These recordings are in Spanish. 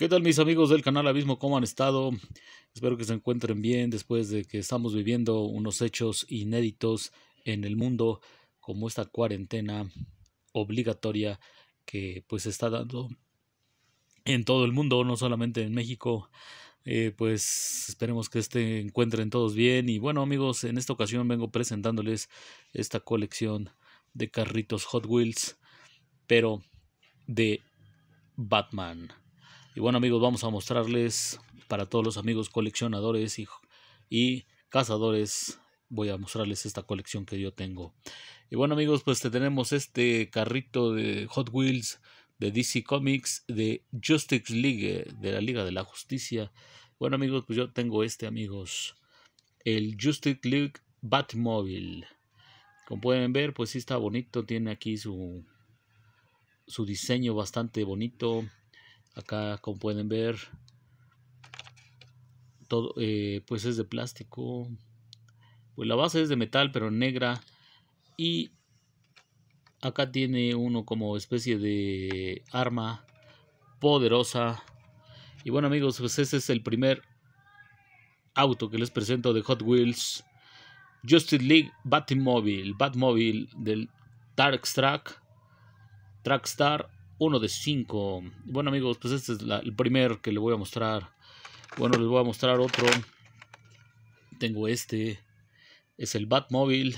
¿Qué tal mis amigos del canal Abismo? ¿Cómo han estado? Espero que se encuentren bien después de que estamos viviendo unos hechos inéditos en el mundo, como esta cuarentena obligatoria que pues se está dando en todo el mundo, no solamente en México. Eh, pues esperemos que se este encuentren todos bien. Y bueno amigos, en esta ocasión vengo presentándoles esta colección de carritos Hot Wheels, pero de Batman. Y bueno amigos, vamos a mostrarles para todos los amigos coleccionadores y, y cazadores, voy a mostrarles esta colección que yo tengo. Y bueno amigos, pues tenemos este carrito de Hot Wheels de DC Comics de Justice League, de la Liga de la Justicia. Bueno amigos, pues yo tengo este amigos, el Justice League Batmobile. Como pueden ver, pues sí está bonito, tiene aquí su, su diseño bastante bonito acá como pueden ver todo eh, pues es de plástico pues la base es de metal pero negra y acá tiene uno como especie de arma poderosa y bueno amigos pues ese es el primer auto que les presento de Hot Wheels Justice League Batmobile Batmobile del Dark Track Trackstar uno de cinco. Bueno amigos, pues este es el primer que le voy a mostrar. Bueno, les voy a mostrar otro. Tengo este. Es el Batmobile.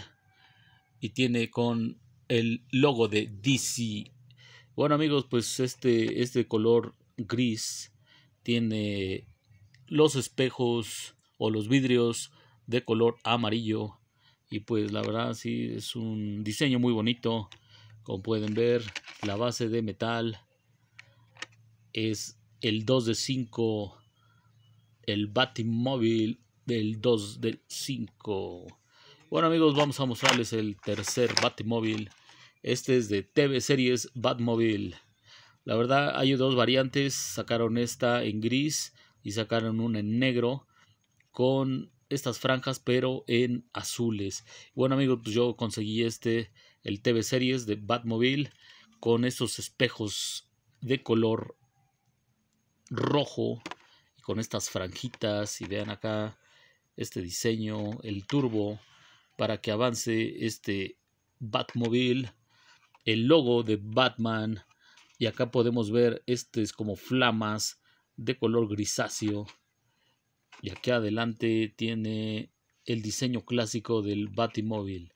Y tiene con el logo de DC. Bueno amigos, pues este, este color gris tiene los espejos o los vidrios de color amarillo. Y pues la verdad sí es un diseño muy bonito. Como pueden ver, la base de metal es el 2 de 5, el Batmobile del 2 de 5. Bueno amigos, vamos a mostrarles el tercer Batmobile. Este es de TV Series Batmobile. La verdad hay dos variantes, sacaron esta en gris y sacaron una en negro con estas franjas pero en azules. Bueno amigos, pues yo conseguí este, el TV Series de Batmobile con esos espejos de color rojo y con estas franjitas y vean acá este diseño, el turbo para que avance este Batmobile, el logo de Batman y acá podemos ver este es como flamas de color grisáceo y aquí adelante tiene el diseño clásico del Batmobile.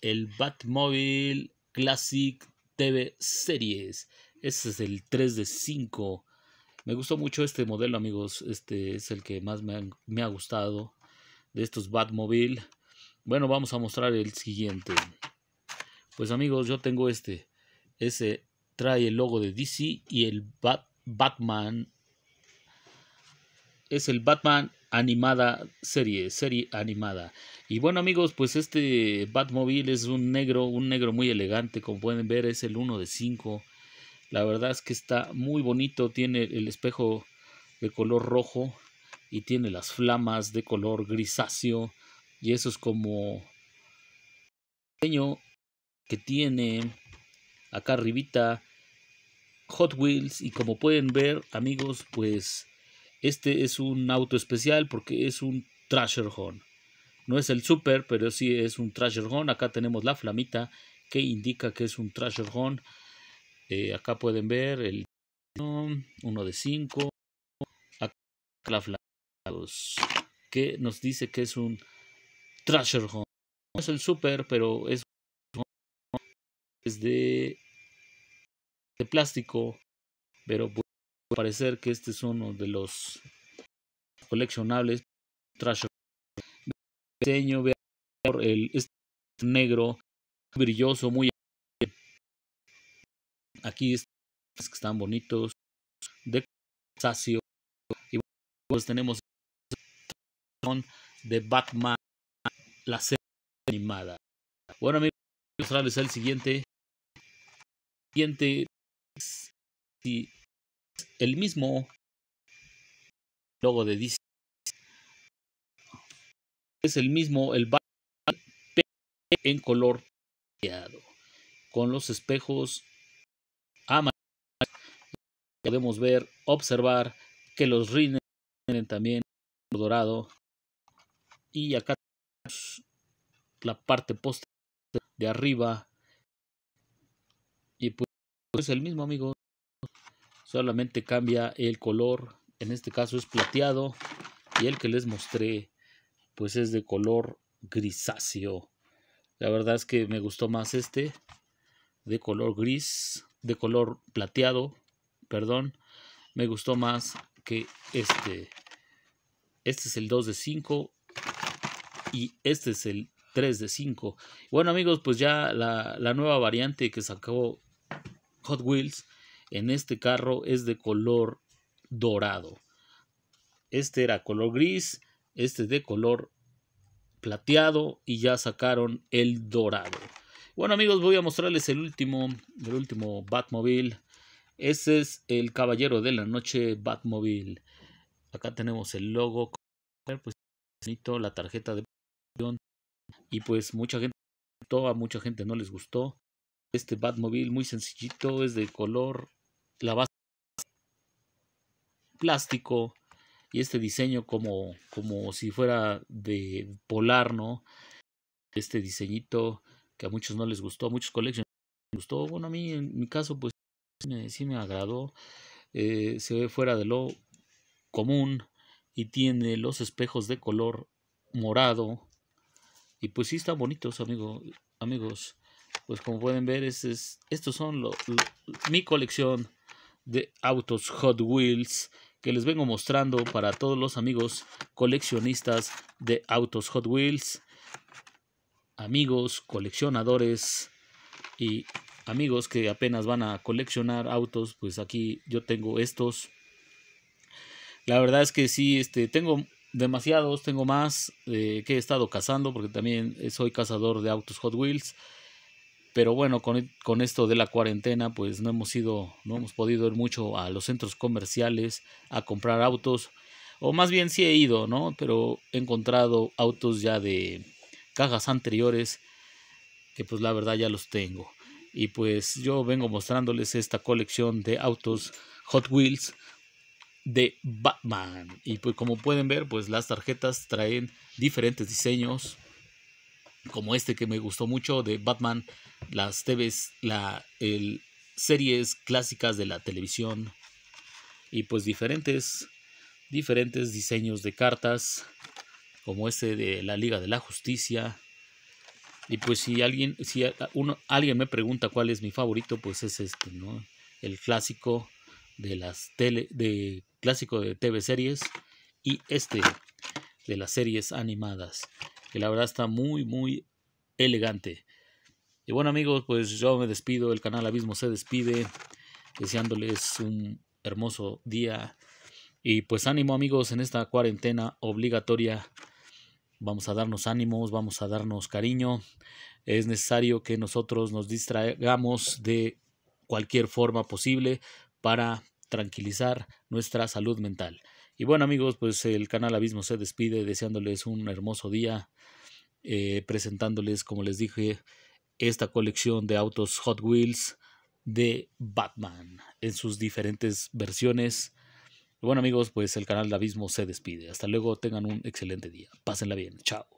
El Batmobile Classic Series. ese es el 3 de 5. Me gustó mucho este modelo, amigos. Este es el que más me, ha gustado de estos Batmobile. Bueno, vamos a mostrar el siguiente. Pues amigos, yo tengo este. Ese trae el logo de DC y el Batman. Es el Batman animada serie, serie animada. Y bueno amigos, pues este Batmobile es un negro, un negro muy elegante, como pueden ver es el 1 de 5. La verdad es que está muy bonito, tiene el espejo de color rojo y tiene las flamas de color grisáceo y eso es como diseño que tiene acá arribita Hot Wheels y como pueden ver amigos pues este es un auto especial porque es un Thrasher Horn. No es el Super, pero sí es un Thrasher Horn. Acá tenemos la flamita que indica que es un Thrasher Horn. Eh, acá pueden ver el uno de 5. Acá la que nos dice que es un Thrasher Horn. No es el Super, pero es, es de, de plástico, pero parecer que este es uno de los coleccionables trash diseño vea el este negro brilloso muy aquí es que están bonitos de sacio y pues tenemos son de Batman la serie animada bueno amigos el siguiente siguiente el mismo logo de dice Es el mismo, el en color con los espejos amarillos. Podemos ver, observar que los rines tienen también dorado. Y acá tenemos la parte posterior de arriba. Y pues es el mismo, amigo solamente cambia el color en este caso es plateado y el que les mostré pues es de color grisáceo la verdad es que me gustó más este de color gris de color plateado perdón me gustó más que este este es el 2 de 5 y este es el 3 de 5 bueno amigos pues ya la, la nueva variante que sacó Hot Wheels en este carro es de color dorado. Este era color gris, este de color plateado y ya sacaron el dorado. Bueno amigos, voy a mostrarles el último, el último Batmobile. Ese es el Caballero de la Noche Batmobile. Acá tenemos el logo, pues la tarjeta de y pues mucha gente a mucha gente no les gustó. Este Batmobile muy sencillito, es de color la base plástico y este diseño como, como si fuera de polar, ¿no? Este diseñito que a muchos no les gustó, a muchos coleccionistas les gustó. Bueno, a mí en mi caso pues sí me, agradó. Eh, se ve fuera de lo común y tiene los espejos de color morado. Y pues sí están bonitos, amigo, amigos. Pues como pueden ver, estos son mi colección de autos Hot Wheels que les vengo mostrando para todos los amigos coleccionistas de autos Hot Wheels, amigos coleccionadores y amigos que apenas van a coleccionar autos, pues aquí yo tengo estos. La verdad es que sí, este, tengo demasiados, tengo más eh, que he estado cazando porque también soy cazador de autos Hot Wheels. Pero bueno, e, con, esto de la cuarentena, pues no hemos ido, no hemos podido ir mucho a los centros comerciales a comprar autos. O más bien sí he ido, ¿no? Pero he encontrado autos ya de cajas anteriores que pues la verdad ya los tengo. Y pues yo vengo mostrándoles esta colección de autos Hot Wheels de Batman. Y pues como pueden ver, pues las tarjetas traen diferentes diseños, como este que me gustó mucho de Batman las la, series clásicas de la televisión y pues diferentes, diferentes diseños de cartas como este de la Liga de la Justicia. Y pues si alguien, si uno, alguien me pregunta cuál es mi favorito, pues es este, ¿no? El clásico de las tele, de clásico de TV series y este de las series animadas, que la verdad está muy muy elegante. Y bueno amigos, pues yo me despido, el canal Abismo se despide, deseándoles un hermoso día. Y pues ánimo amigos en esta cuarentena obligatoria. Vamos a darnos ánimos, vamos a darnos cariño. Es necesario que nosotros nos distraigamos de cualquier forma posible para tranquilizar nuestra salud mental. Y bueno amigos, pues el canal Abismo se despide deseándoles un hermoso día, eh, presentándoles, como les dije, esta colección de autos Hot Wheels de Batman en sus diferentes versiones. Bueno amigos, pues el canal de Abismo se despide. Hasta luego, tengan un excelente día. Pásenla bien. Chao.